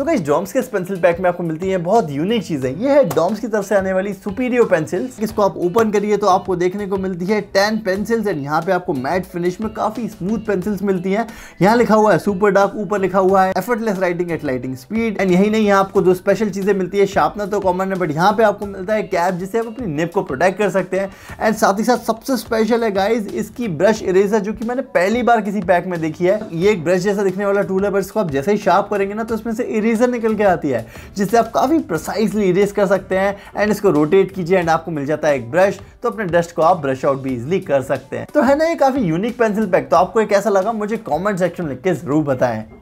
तो कई डॉम्स के इस पेंसिल पैक में आपको मिलती है बहुत यूनिक चीज़ें ये है डॉम्स की तरफ से आने वाली सुपीरियर पेंसिल्स इसको आप ओपन करिए तो आपको देखने को मिलती है टेन पेंसिल्स एंड यहाँ पे आपको मैट फिनिश में काफ़ी स्मूथ पेंसिल्स मिलती हैं यहाँ लिखा हुआ है सुपर डार्क ऊपर लिखा हुआ है effortless writing at lightning speed and यही नहीं यहाँ आपको जो स्पेशल चीज़ें मिलती तो है शार्पनर तो कॉमन है बट यहाँ पे आपको मिलता है कैप जिससे आप अपनी नेप को प्रोटेक्ट कर सकते हैं एंड साथ ही साथ सबसे स्पेशल है गाइज इसकी ब्रश इरेजर जो कि मैंने पहली बार किसी पैक में देखी है ये एक ब्रश जैसा दिखने वाला टूल है बट इसको आप जैसे ही शार्प करेंगे ना तो इसमें से इरेज इरेजर निकल के आती है जिससे आप काफ़ी प्रसाइसली इरेज कर सकते हैं एंड इसको रोटेट कीजिए एंड आपको मिल जाता है एक ब्रश तो अपने डस्ट को आप ब्रश आउट भी इजिली कर सकते हैं तो है ना ये काफ़ी यूनिक पेंसिल पैक तो आपको एक ऐसा लगा मुझे कॉमेंट सेक्शन लिख के ज़रूर बताएं